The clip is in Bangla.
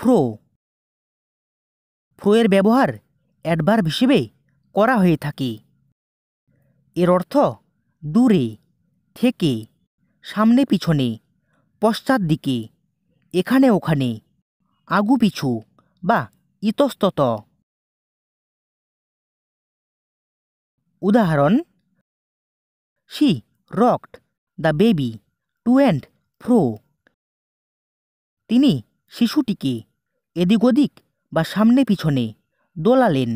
ফ্রো ফ্রো এর ব্যবহার অ্যাডভার্ব হিসেবে করা হয়ে থাকে এর অর্থ দূরে থেকে সামনে পিছনে পশ্চাৎ দিকে এখানে ওখানে আগু পিছু বা ইতস্তত উদাহরণ she rocked the baby to and fro তিনি শিশুটিকে এদিক ওদিক বা সামনে পিছনে দোলালেন